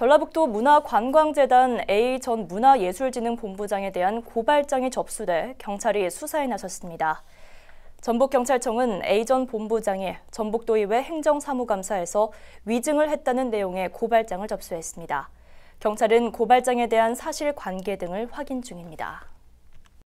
전라북도 문화관광재단 A 전 문화예술진흥본부장에 대한 고발장이 접수돼 경찰이 수사에 나섰습니다. 전북경찰청은 A 전 본부장이 전북도의회 행정사무감사에서 위증을 했다는 내용의 고발장을 접수했습니다. 경찰은 고발장에 대한 사실 관계 등을 확인 중입니다.